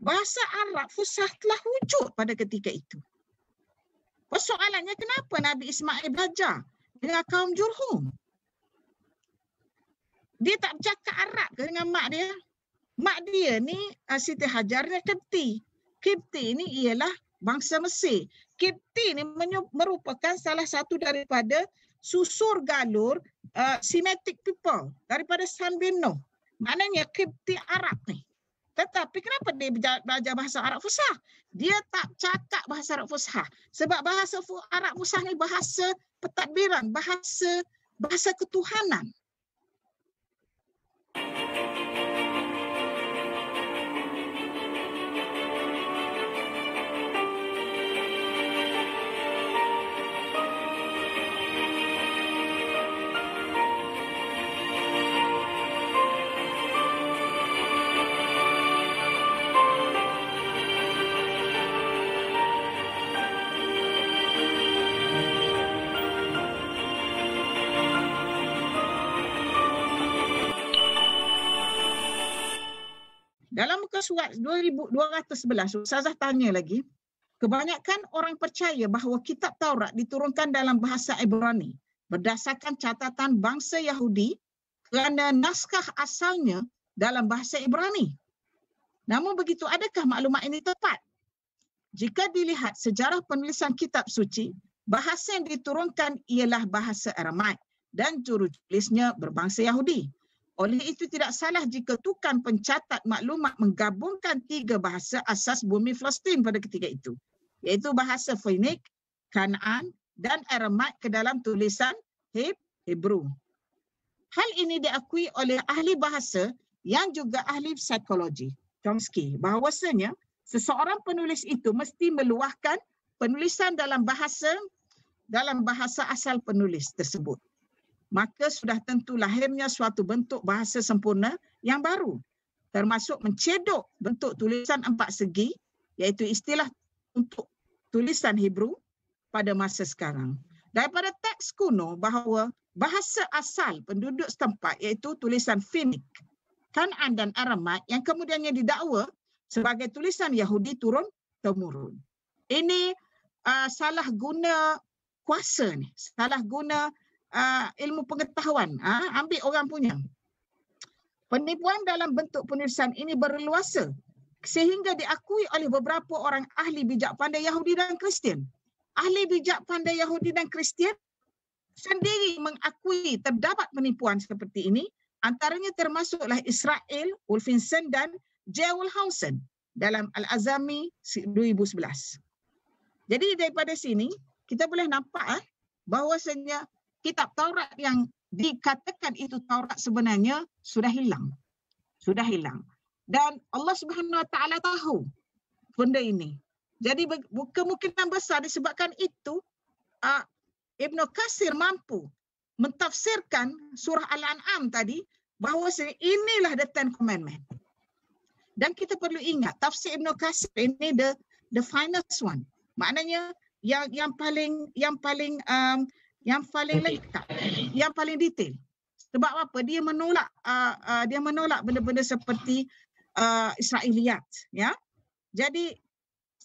bahasa Arab fusah telah wujud pada ketika itu. Persoalannya kenapa Nabi Ismail belajar dengan kaum Jurhum? Dia tak bercakap Arab ke dengan mak dia? Mak dia ni ah, Siti Hajar ni Kipti. Kipti ni ialah bangsa Mesir. Kipti ni merupakan salah satu daripada susur galur uh, Semitic people daripada San Bino. Maknanya Kipti Arab ni. Tetapi kenapa dia belajar bahasa Arab Fusah? Dia tak cakap bahasa Arab Fusah. Sebab bahasa Arab Fusah ni bahasa pentadbiran, bahasa bahasa ketuhanan. surat 2211, Ustazah tanya lagi. Kebanyakan orang percaya bahawa kitab Taurat diturunkan dalam bahasa Ibrani berdasarkan catatan bangsa Yahudi kerana naskah asalnya dalam bahasa Ibrani. Namun begitu, adakah maklumat ini tepat? Jika dilihat sejarah penulisan kitab suci, bahasa yang diturunkan ialah bahasa Aramaik dan jurutulisnya berbangsa Yahudi. Oleh itu tidak salah jika tukang pencatat maklumat menggabungkan tiga bahasa asas bumi Palestin pada ketika itu. Iaitu bahasa Phoenix, Kanaan dan Aramaik ke dalam tulisan Hebrew. Hal ini diakui oleh ahli bahasa yang juga ahli psikologi, Chomsky. Bahawasanya, seseorang penulis itu mesti meluahkan penulisan dalam bahasa dalam bahasa asal penulis tersebut maka sudah tentu lahirnya suatu bentuk bahasa sempurna yang baru termasuk mencedok bentuk tulisan empat segi iaitu istilah untuk tulisan Hebrew pada masa sekarang. Daripada teks kuno bahawa bahasa asal penduduk setempat iaitu tulisan Finik, Kanan dan Aramat yang kemudiannya didakwa sebagai tulisan Yahudi turun temurun. Ini uh, salah guna kuasa ni, salah guna uh, ilmu pengetahuan. Uh, ambil orang punya. Penipuan dalam bentuk penulisan ini berluasa sehingga diakui oleh beberapa orang ahli bijak pandai Yahudi dan Kristian. Ahli bijak pandai Yahudi dan Kristian sendiri mengakui terdapat penipuan seperti ini antaranya termasuklah Israel, Wolfinson dan J. Wilhausen dalam Al-Azami 2011. Jadi daripada sini kita boleh nampak ah, bahawasanya kitab Taurat yang dikatakan itu Taurat sebenarnya sudah hilang. Sudah hilang. Dan Allah Subhanahu Wa Taala tahu benda ini. Jadi kemungkinan besar disebabkan itu uh, ah, Ibn Kasir mampu mentafsirkan surah Al-An'am tadi bahawa inilah the Ten Commandment. Dan kita perlu ingat tafsir Ibn Kasir ini the the finest one. Maknanya yang yang paling yang paling um, yang paling lengkap yang paling detail sebab apa dia menolak uh, uh, dia menolak benda-benda seperti uh, ah, israiliyat ya jadi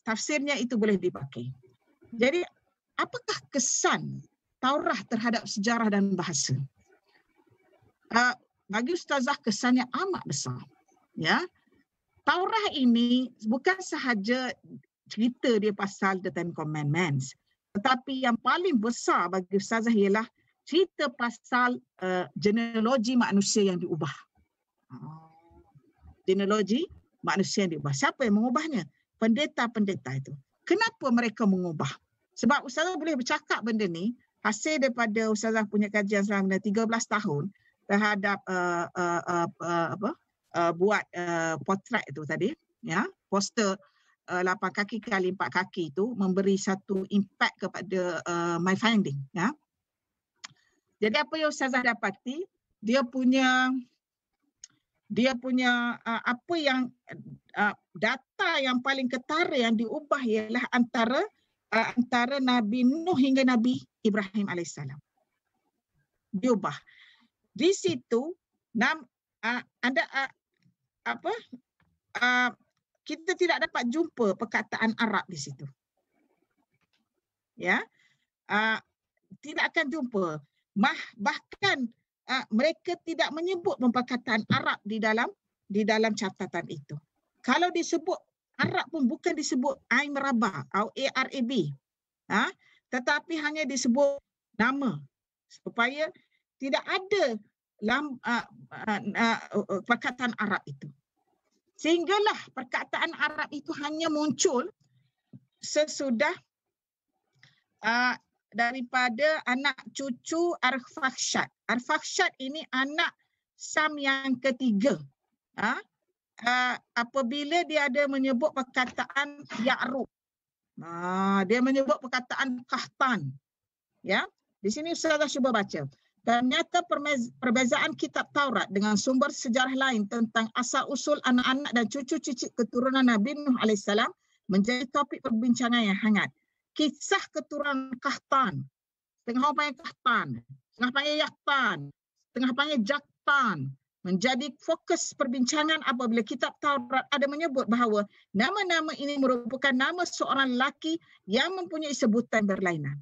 tafsirnya itu boleh dipakai jadi apakah kesan taurah terhadap sejarah dan bahasa uh, bagi ustazah kesannya amat besar ya taurah ini bukan sahaja cerita dia pasal the ten commandments tetapi yang paling besar bagi Ustazah ialah cerita pasal uh, genealogi manusia yang diubah. Ha. Genealogi manusia yang diubah. Siapa yang mengubahnya? Pendeta-pendeta itu. Kenapa mereka mengubah? Sebab Ustazah boleh bercakap benda ni hasil daripada Ustazah punya kajian selama 13 tahun terhadap uh, uh, uh, uh, apa? Uh, buat uh, potret itu tadi ya poster Uh, lapan kaki kali empat kaki itu memberi satu impak kepada uh, my finding. Ya. Jadi apa yang saya dapati, dia punya dia punya uh, apa yang uh, data yang paling ketara yang diubah ialah antara uh, antara Nabi Nuh hingga Nabi Ibrahim alaihissalam. Diubah. Di situ nam, uh, anda uh, apa uh, kita tidak dapat jumpa perkataan Arab di situ. Ya. Uh, tidak akan jumpa. Mah, bahkan uh, mereka tidak menyebut perkataan Arab di dalam di dalam catatan itu. Kalau disebut Arab pun bukan disebut Ain Rabah atau A R A B. Uh, tetapi hanya disebut nama supaya tidak ada lam, uh, uh, uh, perkataan Arab itu sehinggalah perkataan Arab itu hanya muncul sesudah uh, daripada anak cucu Arfakshad. Arfakshad ini anak Sam yang ketiga. Ha? Uh, apabila dia ada menyebut perkataan Ya'rub. Ha, dia menyebut perkataan Kahtan. Ya? Di sini saya cuba baca. Dan nyata perbezaan kitab Taurat dengan sumber sejarah lain tentang asal-usul anak-anak dan cucu-cucu keturunan Nabi Nuh AS menjadi topik perbincangan yang hangat. Kisah keturunan Kahtan, tengah panggil Kahtan, tengah panggil Yaktan, tengah panggil Jaktan menjadi fokus perbincangan apabila kitab Taurat ada menyebut bahawa nama-nama ini merupakan nama seorang lelaki yang mempunyai sebutan berlainan.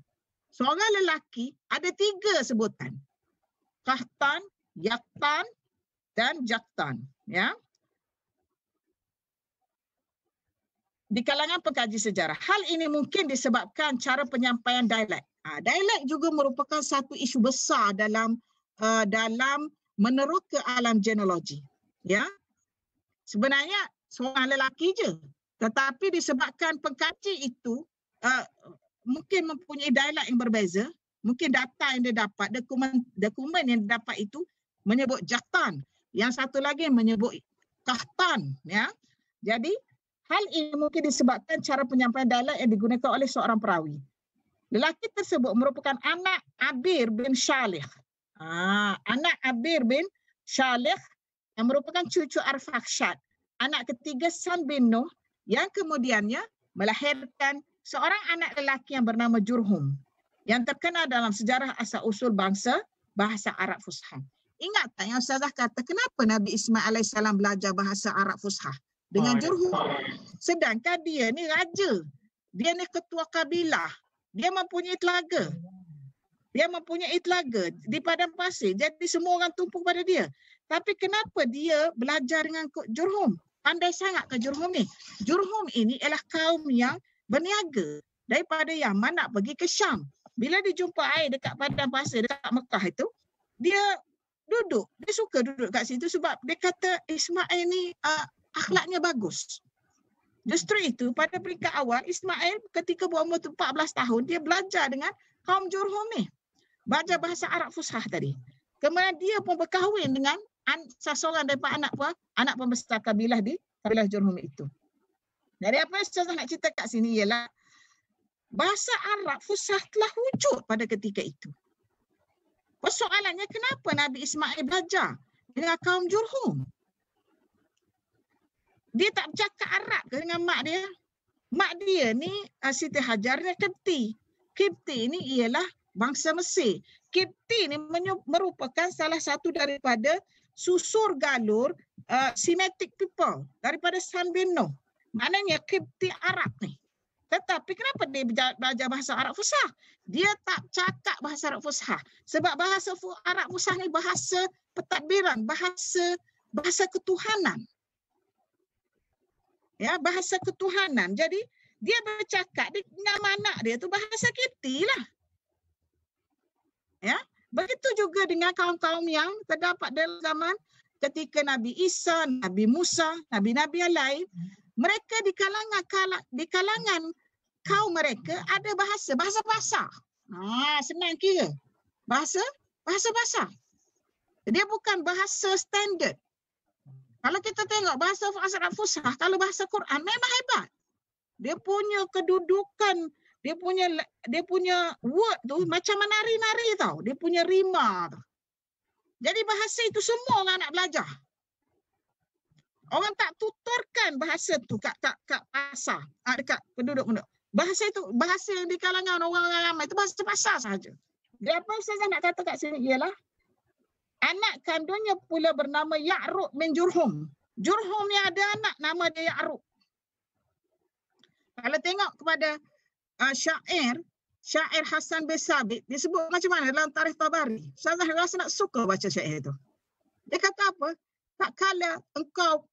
Seorang lelaki ada tiga sebutan kahtan, yaktan dan jaktan. Ya. Di kalangan pengkaji sejarah, hal ini mungkin disebabkan cara penyampaian dialek. Ha, dialek juga merupakan satu isu besar dalam uh, dalam meneroka alam genealogi. Ya. Sebenarnya seorang lelaki je. Tetapi disebabkan pengkaji itu uh, mungkin mempunyai dialek yang berbeza, mungkin data yang dia dapat, dokumen dokumen yang dia dapat itu menyebut jatan. Yang satu lagi menyebut kahtan. Ya. Jadi hal ini mungkin disebabkan cara penyampaian dialek yang digunakan oleh seorang perawi. Lelaki tersebut merupakan anak Abir bin Shalih. Ah, anak Abir bin Shalih yang merupakan cucu Arfakshad. Anak ketiga San bin Nuh yang kemudiannya melahirkan seorang anak lelaki yang bernama Jurhum yang terkenal dalam sejarah asal-usul bangsa bahasa Arab Fusha. Ingat tak yang Ustazah kata, kenapa Nabi Ismail AS belajar bahasa Arab Fusha dengan Jurhu? Sedangkan dia ni raja. Dia ni ketua kabilah. Dia mempunyai telaga. Dia mempunyai telaga di padang pasir. Jadi semua orang tumpu pada dia. Tapi kenapa dia belajar dengan Jurhum? Pandai sangat ke Jurhum ni? Jurhum ini ialah kaum yang berniaga daripada Yaman nak pergi ke Syam bila dia jumpa air dekat padang pasir dekat Mekah itu dia duduk dia suka duduk kat situ sebab dia kata eh, Ismail ni uh, akhlaknya bagus justru itu pada peringkat awal Ismail ketika berumur 14 tahun dia belajar dengan kaum Jurhum ni belajar bahasa Arab Fushah tadi kemudian dia pun berkahwin dengan an- seseorang daripada anak pun, anak pembesar kabilah di kabilah Jurhum itu dari apa yang saya nak cerita kat sini ialah bahasa Arab fusah telah wujud pada ketika itu. Persoalannya kenapa Nabi Ismail belajar dengan kaum Jurhum? Dia tak bercakap Arab ke dengan mak dia? Mak dia ni ah, Siti Hajar ni Kipti. Kipti ni ialah bangsa Mesir. Kipti ni merupakan salah satu daripada susur galur uh, Semitic people daripada San Bino. Maknanya Kipti Arab ni. Tetapi kenapa dia belajar bahasa Arab Fusah? Dia tak cakap bahasa Arab Fusah. Sebab bahasa Arab Fusah ni bahasa pentadbiran, bahasa bahasa ketuhanan. Ya, bahasa ketuhanan. Jadi dia bercakap dengan mana dia tu bahasa kita lah. Ya, begitu juga dengan kaum-kaum yang terdapat dalam zaman ketika Nabi Isa, Nabi Musa, nabi-nabi lain, mereka di kalangan di kalangan kaum mereka ada bahasa bahasa pasar. Ha, senang kira. Bahasa bahasa pasar. Dia bukan bahasa standard. Kalau kita tengok bahasa Arab Fusah, kalau bahasa Quran memang hebat. Dia punya kedudukan, dia punya dia punya word tu macam menari-nari tau. Dia punya rima tu. Jadi bahasa itu semua orang nak belajar. Orang tak tuturkan bahasa tu kat kat kat pasar, ah, dekat penduduk-penduduk bahasa itu bahasa di kalangan orang ramai itu bahasa pasar saja. Dan apa saya nak kata kat sini ialah anak kandungnya pula bernama Ya'ruq bin Jurhum. Jurhum ni ada anak nama dia Ya'ruq. Kalau tengok kepada uh, syair, syair Hasan bin Sabit disebut macam mana dalam tarikh Tabari. Saya rasa nak suka baca syair itu. Dia kata apa? Tak kala engkau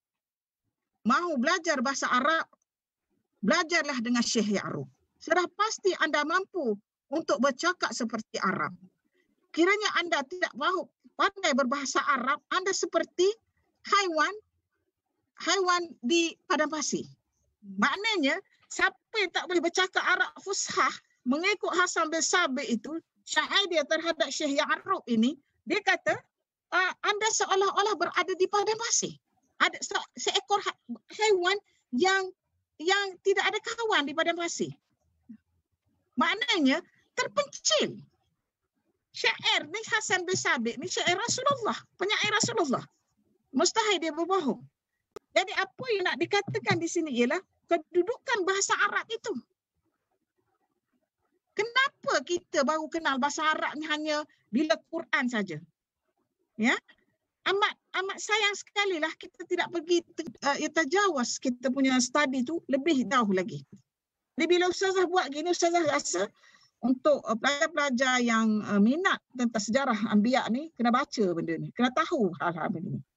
mahu belajar bahasa Arab, belajarlah dengan Syekh Ya'ruf. Sudah pasti anda mampu untuk bercakap seperti Arab. Kiranya anda tidak mahu pandai berbahasa Arab, anda seperti haiwan haiwan di padang pasir. Maknanya, siapa yang tak boleh bercakap Arab Fushah mengikut Hasan bin Sabi itu, syair dia terhadap Syekh Ya'ruf ini, dia kata, anda seolah-olah berada di padang pasir. Ada seekor ha-, haiwan yang yang tidak ada kawan di padang pasir. Maknanya terpencil. Syair ni Hasan bin Sabit ni syair Rasulullah, penyair Rasulullah. Mustahil dia berbohong. Jadi apa yang nak dikatakan di sini ialah kedudukan bahasa Arab itu. Kenapa kita baru kenal bahasa Arab ni hanya bila Quran saja? Ya, amat amat sayang sekali lah kita tidak pergi eh, terjawas uh, kita punya study tu lebih jauh lagi. Jadi bila Ustazah buat gini, Ustazah rasa untuk eh, pelajar-pelajar yang eh, minat tentang sejarah Ambiak ni, kena baca benda ni, kena tahu hal-hal benda ni.